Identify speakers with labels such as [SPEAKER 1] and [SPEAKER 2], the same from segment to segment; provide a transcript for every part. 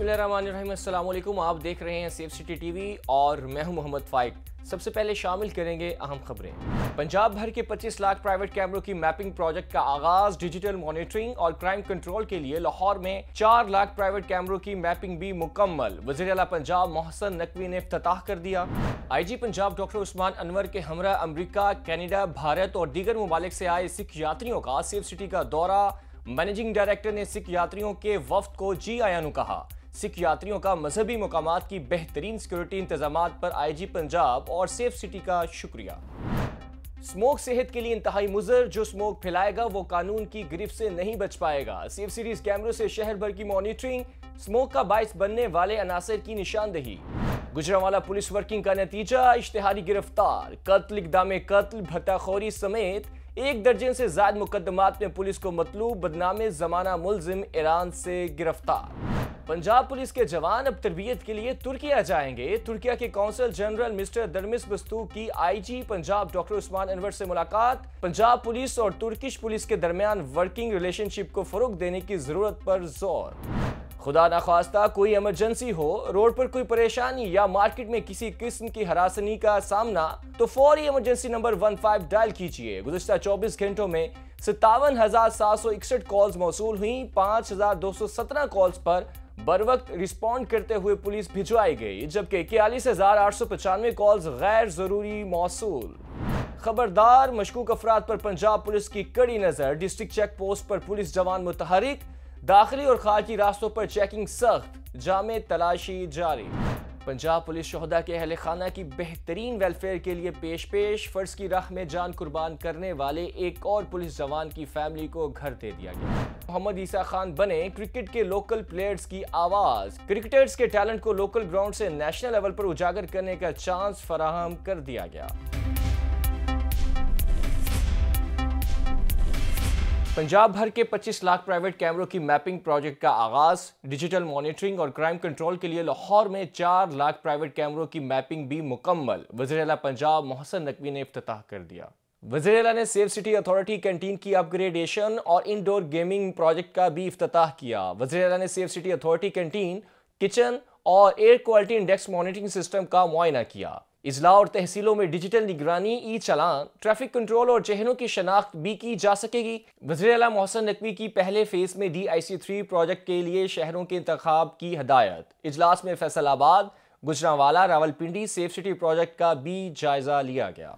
[SPEAKER 1] बसमिलकुम आप देख रहे हैं सेफ सिटी टीवी और मैं हूं मोहम्मद फाइक सबसे पहले शामिल करेंगे अहम खबरें पंजाब भर के 25 लाख प्राइवेट कैमरों की मैपिंग प्रोजेक्ट का आगाज डिजिटल मॉनिटरिंग और क्राइम कंट्रोल के लिए लाहौर में 4 लाख प्राइवेट कैमरों की मैपिंग भी मुकम्मल वजीर अला पंजाब मोहसन नकवी ने अफ्ताह कर दिया आईजी पंजाब डॉक्टर उस्मान अनवर के हमरा अमरीका कैनेडा भारत और दीगर ममालिक से आए सिख यात्रियों का सेफ सिटी का दौरा मैनेजिंग डायरेक्टर ने सिख यात्रियों के वफ्त को जी आयानु कहा सिख यात्रियों का मजहबी मकाम की बेहतरीन सिक्योरिटी इंतजाम पर आई जी पंजाब और सेफ सिटी का शुक्रिया स्मोक सेहत के लिए इंतहाई मुजर जो स्मोक फैलाएगा वो कानून की गिरफ्त से नहीं बच पाएगा सेफ सीरीज कैमरों से शहर भर की मॉनिटरिंग स्मोक का बायस बनने वाले अनासर की निशानदेही गुजरावाला पुलिस वर्किंग का नतीजा इश्तहारी गिरफ्तार कत्ल इकदाम कत्ल भत्ताखोरी समेत एक दर्जन से ज्यादा मुकदमात में पुलिस को मतलूब बदनामे जमाना मुलजिम ईरान से गिरफ्तार पंजाब पुलिस के जवान अब तरबियत के लिए तुर्किया जाएंगे तुर्किया के कौंसल जनरल मिस्टर दरमिस बस्तू की आईजी पंजाब डॉक्टर उस्मान अनवर से मुलाकात पंजाब पुलिस और तुर्किश पुलिस के दरमियान वर्किंग रिलेशनशिप को फरोग देने की जरूरत पर जोर खुदा नखास्ता कोई इमरजेंसी हो रोड पर कोई परेशानी या मार्केट में किसी किस्म की हरासनी का सामना तो फौरी emergency number one five dial कीजिए गुजशत चौबीस घंटों में सत्तावन हजार सात सौ इकसठ कॉल्स मौसू हुई पाँच हजार दो सौ सत्रह कॉल्स पर बर वक्त रिस्पॉन्ड करते हुए पुलिस भिजवाई गई जबकि इक्यालीस हजार आठ सौ पचानवे कॉल्स गैर जरूरी मौसू खबरदार मशकूक अफराद पर पंजाब पुलिस की कड़ी नजर डिस्ट्रिक्ट चेक पोस्ट पर पुलिस जवान मुतहरिक दाखिली और खारजी रास्तों पर चेकिंग सख्त जामे तलाशी जारी पंजाब पुलिस शहदा के अहल खाना की बेहतरीन वेलफेयर के लिए पेश पेश फर्ज की राह में जान कुर्बान करने वाले एक और पुलिस जवान की फैमिली को घर दे दिया गया मोहम्मद ईसा खान बने क्रिकेट के लोकल प्लेयर्स की आवाज क्रिकेटर्स के टैलेंट को लोकल ग्राउंड से नेशनल लेवल पर उजागर करने का चांस फराहम कर दिया गया पंजाब भर के 25 लाख प्राइवेट कैमरों की मैपिंग प्रोजेक्ट का आगाज डिजिटल मॉनिटरिंग और क्राइम कंट्रोल के लिए लाहौर में 4 लाख प्राइवेट कैमरों की मैपिंग भी मुकम्मल वजर पंजाब मोहसन नकवी ने अफ्ताह कर दिया वजर ने सेफ सिटी अथॉरिटी कैंटीन की अपग्रेडेशन और इनडोर गेमिंग प्रोजेक्ट का भी इफ्ताह किया वजर ने safe city authority canteen kitchen और air quality index monitoring system का मुआयना किया इजला और तहसीलों में डिजिटल निगरानी ई चलान ट्रैफिक कंट्रोल और चेहरों की शनाख्त भी की जा सकेगी वजी अला मोहसन नकवी की पहले फेज में D I C three project के लिए शहरों के इंतब की हदायत इजलास में Faisalabad Gujranwala Rawalpindi safe city project का भी जायजा लिया गया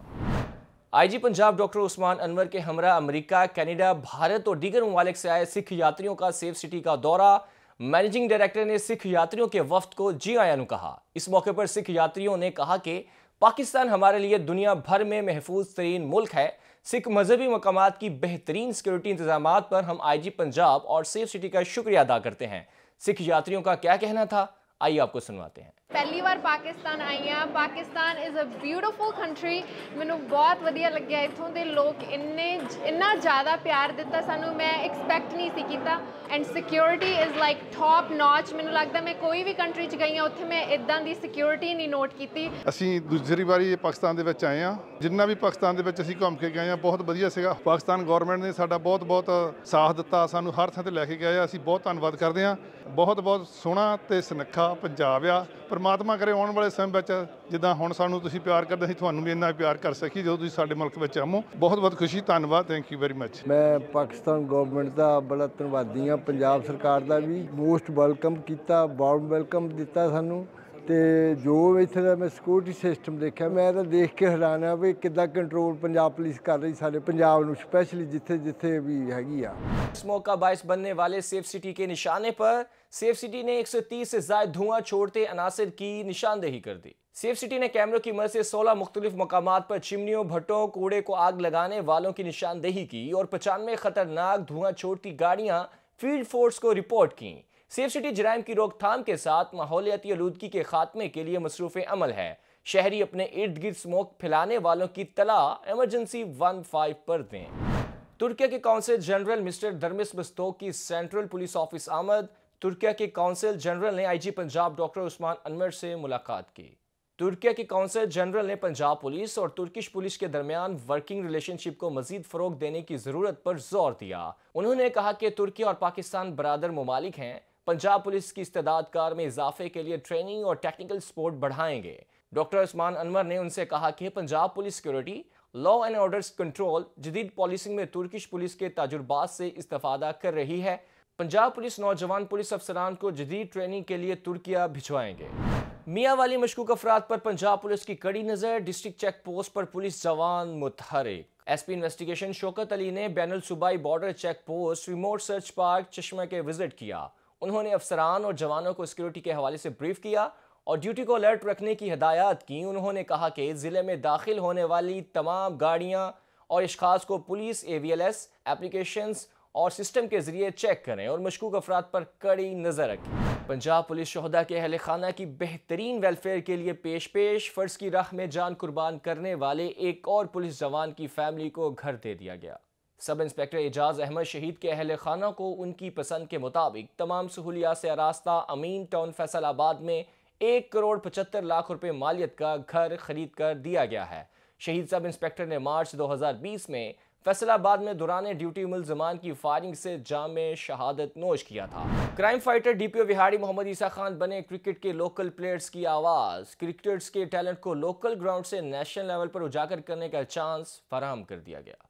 [SPEAKER 1] I G Punjab doctor Usman Anwar के हमरा अमरीका कनाडा भारत और दीगर ममालिक से आए सिख यात्रियों का सेफ सिटी का दौरा मैनेजिंग डायरेक्टर ने सिख यात्रियों के वफ्त को जी आयानु कहा इस मौके पर सिख यात्रियों ने कहा कि पाकिस्तान हमारे लिए दुनिया भर में महफूज तरीन मुल्क है सिख मजहबी मकाम की बेहतरीन सिक्योरिटी इंतजाम पर हम आई जी पंजाब और सेफ सिटी का शुक्रिया अदा करते हैं सिख यात्रियों का क्या कहना था आइए आपको सुनवाते हैं ਪਹਿਲੀ ਵਾਰ ਪਾਕਿਸਤਾਨ ਆਈ ਆ Pakistan is a beautiful country ਮੈਨੂੰ ਬਹੁਤ ਵਧੀਆ ਲੱਗਿਆ ਇੱਥੋਂ ਦੇ ਲੋਕ ਇੰਨੇ ਇੰਨਾ ਜ਼ਿਆਦਾ ਪਿਆਰ ਦਿੱਤਾ ਸਾਨੂੰ ਮੈਂ ਐਕਸਪੈਕਟ ਨਹੀਂ ਸੀ ਕੀਤਾ and security is like top notch ਮੈਨੂੰ ਲੱਗਦਾ ਮੈਂ ਕੋਈ ਵੀ ਕੰਟਰੀ 'ਚ ਗਈ ਆ ਉੱਥੇ ਮੈਂ ਇਦਾਂ ਦੀ ਸਿਕਿਉਰਿਟੀ ਨਹੀਂ ਨੋਟ ਕੀਤੀ ਅਸੀਂ ਦੂਸਰੀ ਵਾਰੀ ਪਾਕਿਸਤਾਨ ਦੇ ਵਿੱਚ ਆਏ ਆ ਜਿੰਨਾ ਵੀ ਪਾਕਿਸਤਾਨ ਦੇ ਵਿੱਚ ਅਸੀਂ ਘੁੰਮ ਕੇ ਗਏ ਆ ਬਹੁਤ ਵਧੀਆ ਸੀਗਾ ਪਾਕਿਸਤਾਨ ਗਵਰਨਮੈਂਟ ਨੇ ਸਾਡਾ ਬਹੁਤ ਬਹੁਤ ਸਾਥ ਦਿੱਤਾ ਸਾਨੂੰ ਹਰ ਥਾਂ ਤੇ ਲੈ ਕੇ ਗਏ ਆ ਅਸੀਂ ਬਹੁਤ ਧੰਨਵਾਦ ਕਰਦੇ ਆ ਬਹੁਤ ਬਹੁਤ ਸੋਹਣਾ ਤੇ ਸੁਨੱਖਾ ਪੰਜਾਬ ਆ ਪਰ ਪਰਮਾਤਮਾ ਕਰੇ ਆਉਣ ਵਾਲੇ ਸਮੇਂ ਵਿੱਚ ਜਿੱਦਾਂ ਹੁਣ ਸਾਨੂੰ ਤੁਸੀਂ ਪਿਆਰ ਕਰਦੇ ਸੀ ਤੁਹਾਨੂੰ ਵੀ ਇੰਨਾ ਪਿਆਰ ਕਰ ਸਕੀ ਜਦੋਂ ਤੁਸੀਂ ਸਾਡੇ ਮੁਲਕ ਵਿੱਚ ਆਮੋ ਬਹੁਤ ਬਹੁਤ ਖੁਸ਼ੀ ਧੰਨਵਾਦ ਥੈਂਕ ਯੂ ਵੈਰੀ ਮੱਚ ਮੈਂ ਪਾਕਿਸਤਾਨ ਗਵਰਨਮੈਂਟ ਦਾ ਬੜਾ ਧੰਨਵਾਦੀ ਆ ਪੰਜਾਬ ਸਰਕਾਰ ਦਾ ਵੀ ਮੋਸਟ ਵੈਲਕਮ ਕੀਤਾ ਵਾਰਮ ਵੈਲਕਮ ਦਿੱਤਾ ਸਾਨੂੰ तो जो ਇੱਥੇ ਦਾ ਮੈਂ ਸਿਕਿਉਰਿਟੀ ਸਿਸਟਮ ਦੇਖਿਆ ਮੈਂ ਤਾਂ ਦੇਖ ਕੇ ਹੈਰਾਨ ਆ ਵੀ ਕਿੱਦਾਂ ਕੰਟਰੋਲ ਪੰਜਾਬ ਪੁਲਿਸ ਕਰ ਰਹੀ ਸਾਡੇ ਪੰਜਾਬ ਨੂੰ ਸਪੈਸ਼ਲੀ जिथे ਜਿੱਥੇ ਵੀ ਹੈਗੀ इस मौका बायस बनने वाले सेफ सिटी के निशाने पर सेफ सिटी ने 130 से ज्यादा धुआं छोड़ते अनासर की निशानदेही कर दी सेफ सिटी ने कैमरों की मदद से 16 मुख्तलिफ मकाम पर चिमनियों भट्टों कूड़े को आग लगाने वालों की निशानदेही की और पचानवे खतरनाक धुआं छोड़ती गाड़ियां फील्ड फोर्स को रिपोर्ट की सेफ सिटी जराइम की रोकथाम के साथ माहौलियाती आलूदगी के खात्मे के लिए मसरूफ़ अमल है शहरी अपने इर्द गिर्द स्मोक फैलाने वालों की तला एमरजेंसी वन फाइव पर दें तुर्किया के कौंसल जनरल मिस्टर धर्मिस बस्तो की सेंट्रल पुलिस ऑफिस आमद तुर्किया के कौंसल जनरल ने आईजी पंजाब डॉक्टर उस्मान अनवर से मुलाकात की तुर्किया के कौंसल जनरल ने पंजाब पुलिस और तुर्किश पुलिस के दरमियान वर्किंग रिलेशनशिप को मजीद फरोग देने की ज़रूरत पर जोर दिया उन्होंने कहा कि तुर्की और पाकिस्तान बरदर ममालिक हैं पंजाब पुलिस की इस्तेदाद कार में इजाफे के लिए ट्रेनिंग और टेक्निकल सपोर्ट बढ़ाएंगे डॉक्टर उस्मान अनवर ने उनसे कहा कि Punjab police security law and orders control जदीद पॉलिसिंग में तुर्किश पुलिस के तजुर्बा से इस्तफादा कर रही है पंजाब पुलिस नौजवान पुलिस अफसरान को जदीद ट्रेनिंग के लिए तुर्किया भिजवाएंगे मियाँ वाली मशकूक अफराद पर पंजाब पुलिस की कड़ी नज़र डिस्ट्रिक्ट चेक पोस्ट पर पुलिस जवान मुतहरक S P investigation Shaukat Ali ने बैन सूबाई बॉर्डर चेक पोस्ट रिमोट सर्च पार्क चश्मा के विजिट किया उन्होंने अफसरान और जवानों को सिक्योरिटी के हवाले से ब्रीफ किया और ड्यूटी को अलर्ट रखने की हदायत की उन्होंने कहा कि ज़िले में दाखिल होने वाली तमाम गाड़ियाँ और इशास को police A V L S और सिस्टम के ज़रिए चेक करें और मशकूक अफराद पर कड़ी नज़र रखें पंजाब पुलिस शहदा के अहल खाना की बेहतरीन वेलफेयर के लिए पेश पेश फ़र्ज की राह में जान कुर्बान करने वाले एक और पुलिस जवान की फैमिली को घर दे दिया गया सब इंस्पेक्टर एजाज अहमद शहीद के अहल खाना को उनकी पसंद के मुताबिक तमाम सहूलियात से आरास्ता अमीन टाउन फैसलाबाद में एक करोड़ पचहत्तर लाख रुपए मालियत का घर खरीद कर दिया गया है शहीद सब इंस्पेक्टर ने मार्च 2020 में फैसलाबाद में दौरान ड्यूटी मुलजमान की फायरिंग से जाम शहादत नोश किया था क्राइम फाइटर डीपीओ बिहारी मोहम्मद ईसा खान बने क्रिकेट के लोकल प्लेयर्स की आवाज क्रिकेटर्स के टैलेंट को लोकल ग्राउंड से नेशनल लेवल पर उजागर करने का चांस फराहम कर दिया गया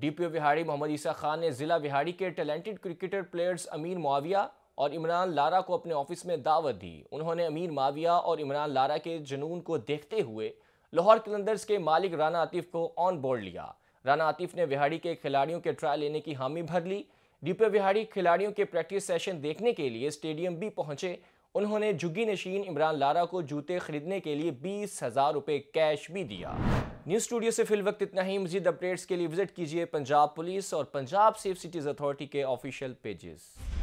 [SPEAKER 1] डीपीओ बिहारी मोहम्मद ईसा खान ने जिला बिहारी के टैलेंटेड क्रिकेटर प्लेयर्स अमीर माविया और इमरान लारा को अपने ऑफिस में दावत दी उन्होंने अमीर माविया और इमरान लारा के जुनून को देखते हुए लाहौर कलंदर्स के मालिक राना आतिफ को ऑन बोर्ड लिया राना आतिफ ने बिहारी के खिलाड़ियों के ट्रायल लेने की हामी भर ली डीपीओ बिहारी खिलाड़ियों के प्रैक्टिस सेशन देखने के लिए स्टेडियम भी पहुंचे उन्होंने जुगी नशीन इमरान लारा को जूते खरीदने के लिए बीस हज़ार रुपये कैश भी दिया न्यूज स्टूडियो से फिल वक्त इतना ही मजीद अपडेट्स के लिए विजिट कीजिए पंजाब पुलिस और पंजाब सेफ सिटीज अथॉरिटी के ऑफिशियल पेजेस